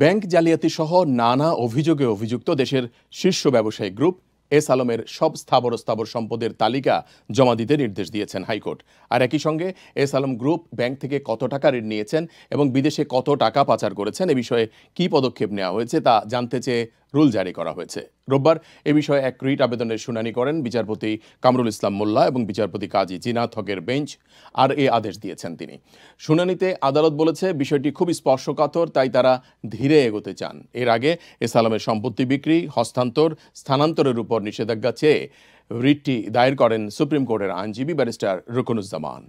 bank জালিয়াতি সহ নানা অভিযোগে অভিযুক্ত দেশের শীর্ষ ব্যবসায়ী গ্রুপ এস আলমের সব স্থাবর স্থাবর সম্পদের তালিকা জমা দিতে নির্দেশ দিয়েছেন হাইকোর্ট আর একই সঙ্গে এস আলম গ্রুপ ব্যাংক থেকে কত টাকা ঋণ নিয়েছেন এবং বিদেশে কত টাকা পাচার করেছেন এ বিষয়ে কী পদক্ষেপ নেওয়া হয়েছে তা জানতে চেয়ে রুল জারি করা হয়েছে রোববার এ বিষয়ে এক রিট আবেদনের শুনানি করেন বিচারপতি কামরুল ইসলাম মোল্লা এবং বিচারপতি কাজী জিনা হকের বেঞ্চ আর এ আদেশ দিয়েছেন তিনি শুনানিতে আদালত বলেছে বিষয়টি খুব স্পর্শকাতর তাই তারা ধীরে এগোতে চান এর আগে এসালামের সম্পত্তি বিক্রি হস্তান্তর স্থানান্তরের উপর নিষেধাজ্ঞা চেয়ে রিটটি দায়ের করেন সুপ্রিম কোর্টের আইনজীবী ব্যারিস্টার রুকনুজ্জামান